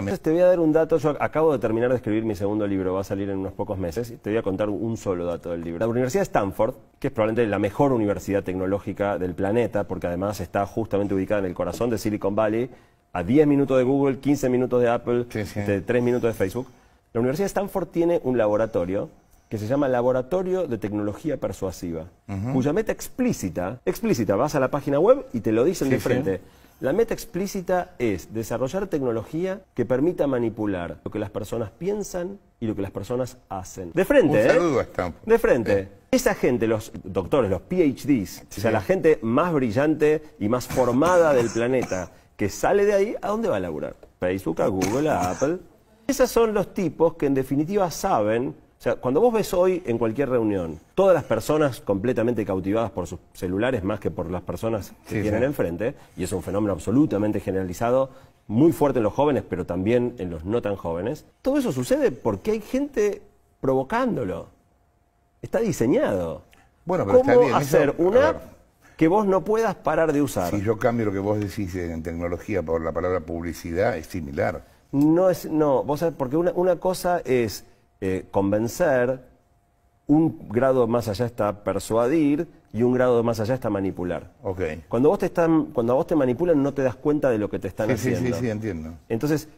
Entonces te voy a dar un dato, yo acabo de terminar de escribir mi segundo libro, va a salir en unos pocos meses, y te voy a contar un solo dato del libro. La Universidad de Stanford, que es probablemente la mejor universidad tecnológica del planeta, porque además está justamente ubicada en el corazón de Silicon Valley, a 10 minutos de Google, 15 minutos de Apple, 3 este, minutos de Facebook. La Universidad de Stanford tiene un laboratorio que se llama Laboratorio de Tecnología Persuasiva, cuya meta explícita, explícita, vas a la página web y te lo dicen de frente. La meta explícita es desarrollar tecnología que permita manipular lo que las personas piensan y lo que las personas hacen. De frente, ¿eh? De frente. Esa gente, los doctores, los PhDs, o sea, la gente más brillante y más formada del planeta, que sale de ahí, ¿a dónde va a laburar? Facebook, a Google, a Apple. Esos son los tipos que en definitiva saben o sea, cuando vos ves hoy en cualquier reunión todas las personas completamente cautivadas por sus celulares más que por las personas que tienen enfrente, y es un fenómeno absolutamente generalizado, muy fuerte en los jóvenes, pero también en los no tan jóvenes, todo eso sucede porque hay gente provocándolo. Está diseñado. Bueno, pero hacer una que vos no puedas parar de usar? Si yo cambio lo que vos decís en tecnología por la palabra publicidad, es similar. No es, no, vos sabés, porque una cosa es eh, convencer, un grado más allá está persuadir y un grado más allá está manipular. Okay. Cuando vos te están, cuando a vos te manipulan no te das cuenta de lo que te están haciendo. Sí, sí, sí, entiendo. Entonces,